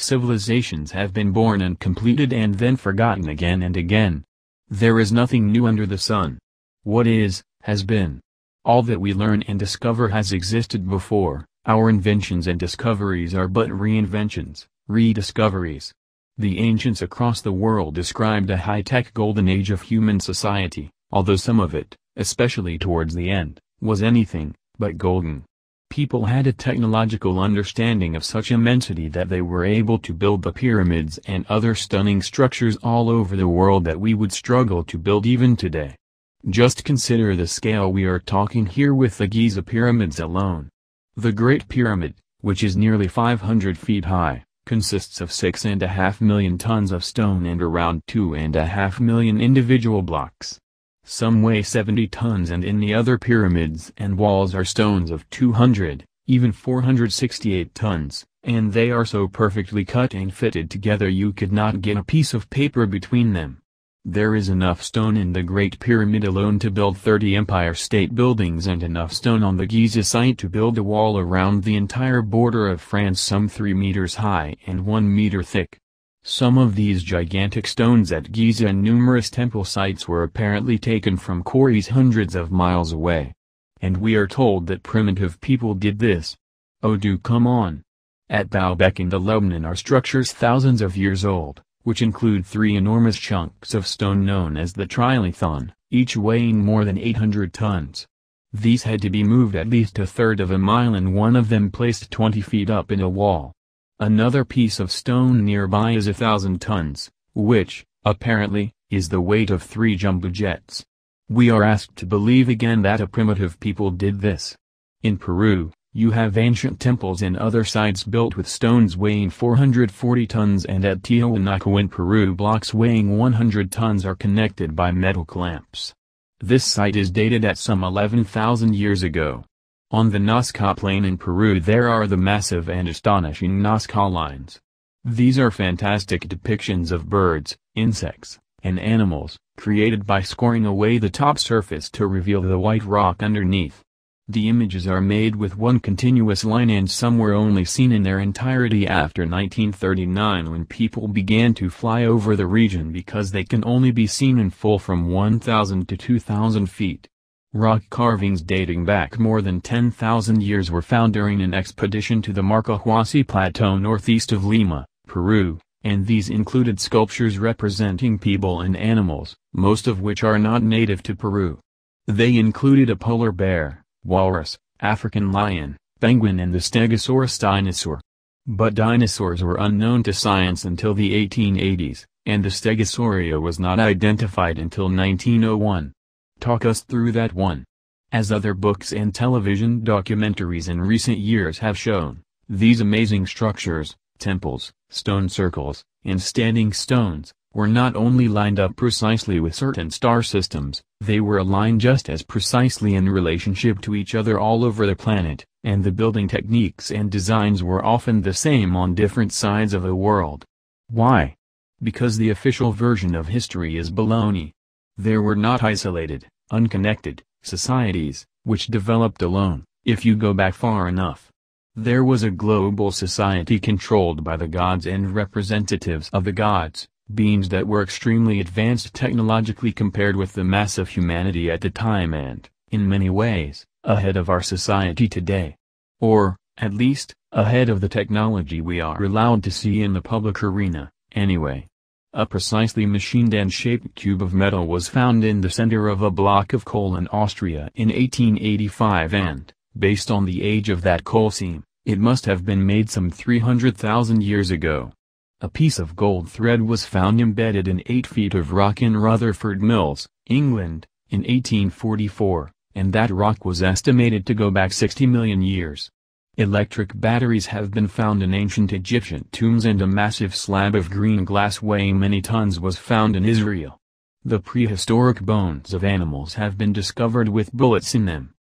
Civilizations have been born and completed and then forgotten again and again. There is nothing new under the sun. What is, has been. All that we learn and discover has existed before, our inventions and discoveries are but reinventions, rediscoveries. The ancients across the world described a high-tech golden age of human society, although some of it, especially towards the end, was anything, but golden people had a technological understanding of such immensity that they were able to build the pyramids and other stunning structures all over the world that we would struggle to build even today. Just consider the scale we are talking here with the Giza pyramids alone. The Great Pyramid, which is nearly 500 feet high, consists of 6.5 million tons of stone and around 2.5 million individual blocks some weigh 70 tons and in the other pyramids and walls are stones of 200, even 468 tons, and they are so perfectly cut and fitted together you could not get a piece of paper between them. There is enough stone in the Great Pyramid alone to build 30 Empire State Buildings and enough stone on the Giza site to build a wall around the entire border of France some 3 meters high and 1 meter thick. Some of these gigantic stones at Giza and numerous temple sites were apparently taken from quarries hundreds of miles away. And we are told that primitive people did this. Oh do come on! At Baalbek in the Lebanon are structures thousands of years old, which include three enormous chunks of stone known as the trilithon, each weighing more than 800 tons. These had to be moved at least a third of a mile and one of them placed 20 feet up in a wall. Another piece of stone nearby is a thousand tons, which, apparently, is the weight of three jumbo jets. We are asked to believe again that a primitive people did this. In Peru, you have ancient temples and other sites built with stones weighing 440 tons and at Tiahuanaco in Peru blocks weighing 100 tons are connected by metal clamps. This site is dated at some 11,000 years ago. On the Nazca Plain in Peru there are the massive and astonishing Nazca lines. These are fantastic depictions of birds, insects, and animals, created by scoring away the top surface to reveal the white rock underneath. The images are made with one continuous line and some were only seen in their entirety after 1939 when people began to fly over the region because they can only be seen in full from 1,000 to 2,000 feet. Rock carvings dating back more than 10,000 years were found during an expedition to the Marcahuasi Plateau northeast of Lima, Peru, and these included sculptures representing people and animals, most of which are not native to Peru. They included a polar bear, walrus, African lion, penguin and the stegosaurus dinosaur. But dinosaurs were unknown to science until the 1880s, and the stegosauria was not identified until 1901. Talk us through that one. As other books and television documentaries in recent years have shown, these amazing structures, temples, stone circles, and standing stones, were not only lined up precisely with certain star systems, they were aligned just as precisely in relationship to each other all over the planet, and the building techniques and designs were often the same on different sides of the world. Why? Because the official version of history is baloney, there were not isolated, unconnected, societies, which developed alone, if you go back far enough. There was a global society controlled by the gods and representatives of the gods, beings that were extremely advanced technologically compared with the mass of humanity at the time and, in many ways, ahead of our society today. Or, at least, ahead of the technology we are allowed to see in the public arena, anyway. A precisely machined and shaped cube of metal was found in the center of a block of coal in Austria in 1885 and, based on the age of that coal seam, it must have been made some 300,000 years ago. A piece of gold thread was found embedded in 8 feet of rock in Rutherford Mills, England, in 1844, and that rock was estimated to go back 60 million years. Electric batteries have been found in ancient Egyptian tombs and a massive slab of green glass weighing many tons was found in Israel. The prehistoric bones of animals have been discovered with bullets in them.